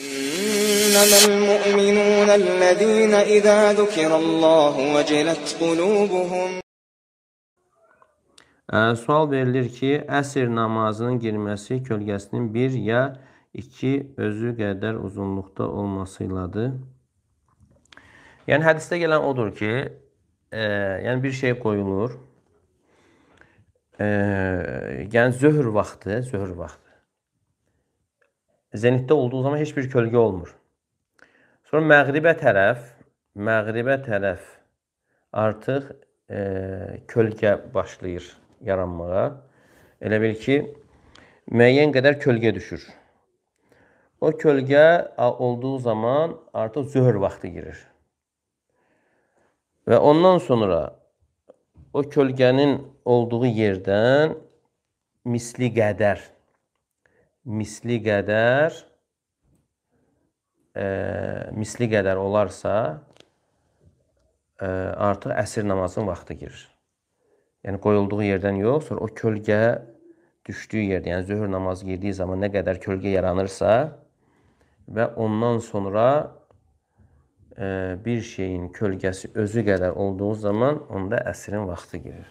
إنما المؤمنون الذين إذا ذكر الله وجلت قلوبهم Sual verilir ki, əsr namazının girməsi kölgəsinin bir ya iki özü qədər uzunluqda olması iladır. Yəni, hədisdə gələn odur ki, e, yəni bir şey qoyulur, e, yəni zöhr vaxtı, zöhr vaxtı, Zenitdə olduğu zaman heç bir kölgə olmur. Sonra məğribə tərəf, məğribə tərəf artıq e, kölgə başlayır yaranmağa. Elə bil ki, müəyyən qədər kölgə düşür. O kölgə olduğu zaman artıq zöhr vaxtı girir. Və ondan sonra o kölgənin olduğu yerdən misli qədər misli qədər e, misli qədər olarsa e, artıq əsr namazının vaxtı girir. Yəni qoyulduğu yerdən yox, sonra o kölgə düşdüyü yerdə, yəni zöhr namazı girdiyi zaman nə qədər kölgə yaranırsa və ondan sonra e, bir şeyin kölgəsi özü qədər olduğu zaman onda əsrin vaxtı girir.